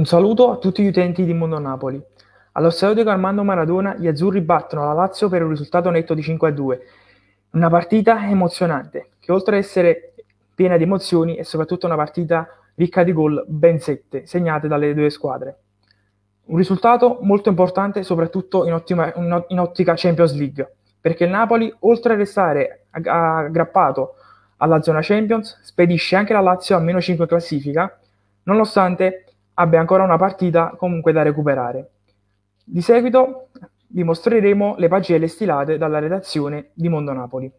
Un saluto a tutti gli utenti di Mondo Napoli. Allo stadio di Armando Maradona gli azzurri battono la Lazio per un risultato netto di 5-2. Una partita emozionante, che oltre ad essere piena di emozioni è soprattutto una partita ricca di gol, ben 7, segnate dalle due squadre. Un risultato molto importante soprattutto in, ottima, in ottica Champions League, perché il Napoli, oltre a restare aggrappato alla zona Champions, spedisce anche la Lazio a meno 5 classifica, nonostante abbia ancora una partita comunque da recuperare. Di seguito vi mostreremo le pagelle stilate dalla redazione di Mondo Napoli.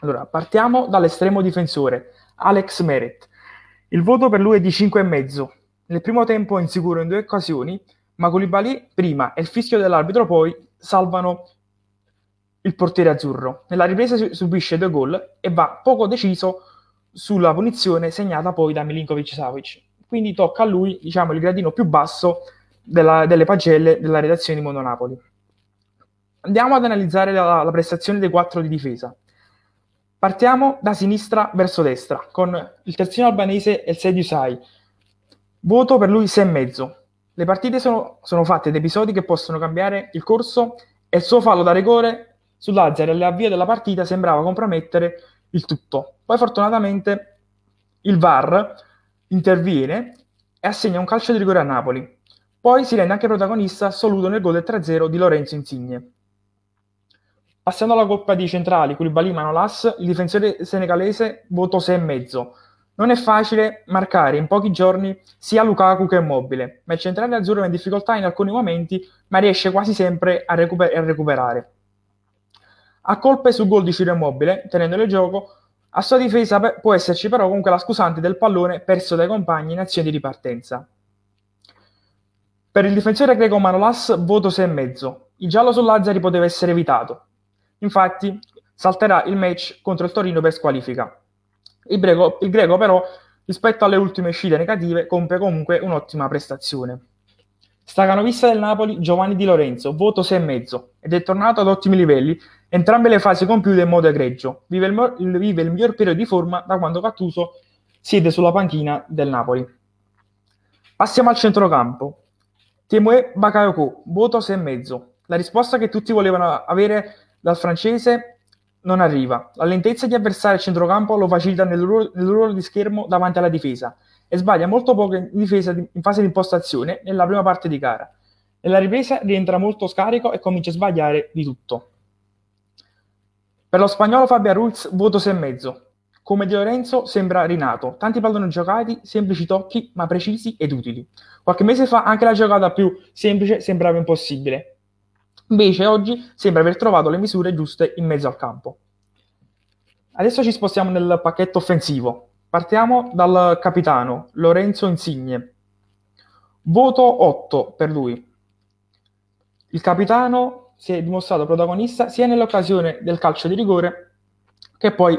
Allora, partiamo dall'estremo difensore, Alex Meret. Il voto per lui è di 5,5. Nel primo tempo è insicuro in due occasioni, ma Koulibaly prima e il fischio dell'arbitro poi salvano il portiere azzurro. Nella ripresa subisce due gol e va poco deciso sulla punizione segnata poi da Milinkovic-Savic quindi tocca a lui diciamo, il gradino più basso della, delle pagelle della redazione di Mononapoli. Andiamo ad analizzare la, la prestazione dei quattro di difesa. Partiamo da sinistra verso destra, con il terzino albanese e El Sedi Usai. Voto per lui 6,5. Le partite sono, sono fatte ed episodi che possono cambiare il corso e il suo fallo da rigore sull'Azer all'avvio della partita sembrava compromettere il tutto. Poi fortunatamente il VAR interviene e assegna un calcio di rigore a Napoli. Poi si rende anche protagonista assoluto nel gol del 3-0 di Lorenzo Insigne. Passando alla coppa di centrali, Koulibaly Manolas, il difensore senegalese voto 6,5. Non è facile marcare in pochi giorni sia Lukaku che Immobile, ma il centrale azzurro è in difficoltà in alcuni momenti, ma riesce quasi sempre a, recuper- a recuperare. A colpe sul gol di Ciro Immobile, tenendo il gioco, a sua difesa può esserci però comunque la scusante del pallone perso dai compagni in azione di ripartenza. Per il difensore greco Manolas voto 6,5. Il giallo su Lazzari poteva essere evitato. Infatti salterà il match contro il Torino per squalifica. Il greco, il greco però, rispetto alle ultime uscite negative, compie comunque un'ottima prestazione. Stacanovista del Napoli Giovanni Di Lorenzo, voto 6,5 ed è tornato ad ottimi livelli Entrambe le fasi compiute in modo egregio. Vive il, il, vive il miglior periodo di forma da quando Cattuso siede sulla panchina del Napoli. Passiamo al centrocampo. Temoe Bakayoko, voto 6,5. La risposta che tutti volevano avere dal francese non arriva. La lentezza di avversare al centrocampo lo facilita nel, ruolo, nel ruolo di schermo davanti alla difesa e sbaglia molto poco in difesa di, in fase di impostazione nella prima parte di gara. Nella ripresa rientra molto scarico e comincia a sbagliare di tutto. Per lo spagnolo Fabian Ruiz voto 6,5. Come Di Lorenzo sembra rinato, tanti palloni giocati, semplici tocchi ma precisi ed utili. Qualche mese fa anche la giocata più semplice sembrava impossibile. Invece oggi sembra aver trovato le misure giuste in mezzo al campo. Adesso ci spostiamo nel pacchetto offensivo. Partiamo dal capitano Lorenzo Insigne. Voto 8 per lui. Il capitano si è dimostrato protagonista sia nell'occasione del calcio di rigore che poi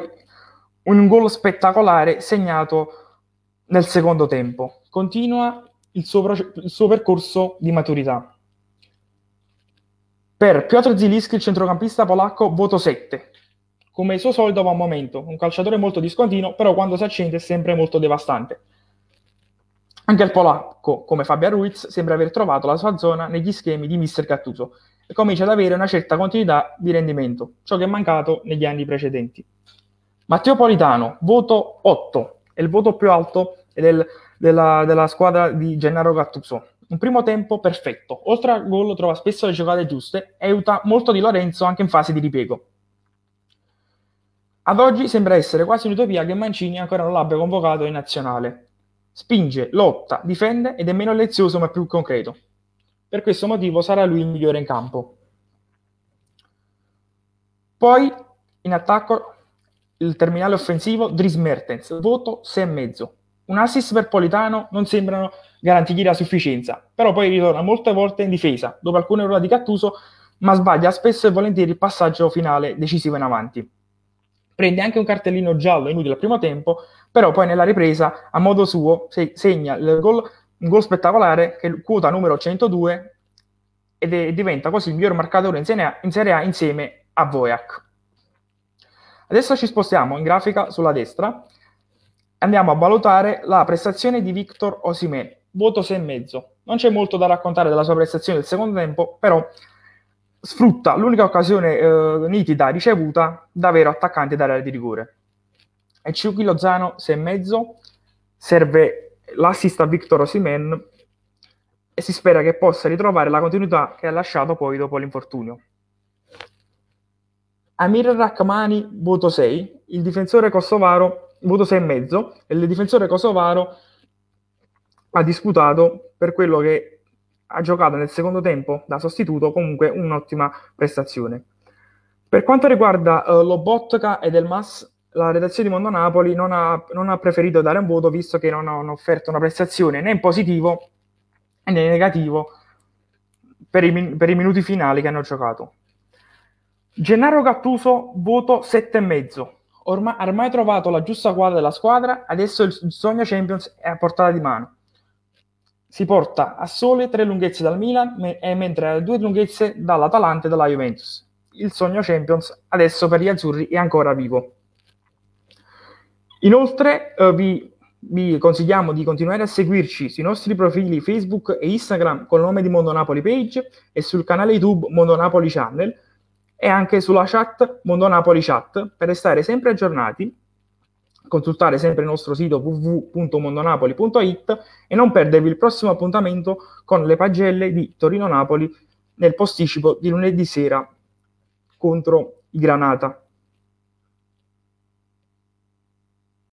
un gol spettacolare segnato nel secondo tempo. Continua il suo, proce- il suo percorso di maturità. Per Piotr Zilinski, il centrocampista polacco, voto 7. Come il suo solito va un momento, un calciatore molto discontinuo, però quando si accende è sempre molto devastante. Anche il polacco, come Fabian Ruiz, sembra aver trovato la sua zona negli schemi di Mister Cattuso e comincia ad avere una certa continuità di rendimento, ciò che è mancato negli anni precedenti. Matteo Politano, voto 8, è il voto più alto del, della, della, squadra di Gennaro Gattuso. Un primo tempo perfetto, oltre al gol trova spesso le giocate giuste e aiuta molto di Lorenzo anche in fase di ripiego. Ad oggi sembra essere quasi un'utopia che Mancini ancora non l'abbia convocato in nazionale. Spinge, lotta, difende ed è meno lezioso ma più concreto. Per questo motivo sarà lui il migliore in campo. Poi in attacco il terminale offensivo Dries Mertens, voto 6,5. Un assist per Politano non sembrano garantire la sufficienza, però poi ritorna molte volte in difesa, dopo alcune ruote di Cattuso, ma sbaglia spesso e volentieri il passaggio finale decisivo in avanti. Prende anche un cartellino giallo inutile al primo tempo, però poi nella ripresa, a modo suo, segna il gol un gol spettacolare che quota numero 102 ed è, diventa così il miglior marcatore in Serie A, in Serie A insieme a Vojak. Adesso ci spostiamo in grafica sulla destra e andiamo a valutare la prestazione di Victor Osimè, voto 6,5. Non c'è molto da raccontare della sua prestazione del secondo tempo, però sfrutta l'unica occasione eh, nitida ricevuta da vero attaccante dall'area di rigore. E Ciuchi Lozano 6,5 serve l'assist a Victor Osimen e si spera che possa ritrovare la continuità che ha lasciato poi dopo l'infortunio. Amir Rachmani, voto 6, il difensore kosovaro, voto 6 e il difensore kosovaro ha disputato per quello che ha giocato nel secondo tempo da sostituto comunque un'ottima prestazione. Per quanto riguarda uh, Lobotka ed Elmas, la redazione di Mondo Napoli non ha, non ha preferito dare un voto visto che non hanno offerto una prestazione né in positivo né in negativo per i, per i minuti finali che hanno giocato. Gennaro Gattuso, voto 7,5. Ormai, ormai trovato la giusta quadra della squadra, adesso il sogno Champions è a portata di mano. Si porta a sole tre lunghezze dal Milan me- e mentre a due lunghezze dall'Atalanta e dalla Juventus. Il sogno Champions adesso per gli azzurri è ancora vivo. Inoltre eh, vi, vi, consigliamo di continuare a seguirci sui nostri profili Facebook e Instagram con il nome di Mondo Napoli Page e sul canale YouTube Mondo Napoli Channel e anche sulla chat Mondo Napoli Chat per restare sempre aggiornati, consultare sempre il nostro sito www.mondonapoli.it e non perdervi il prossimo appuntamento con le pagelle di Torino Napoli nel posticipo di lunedì sera contro i Granata.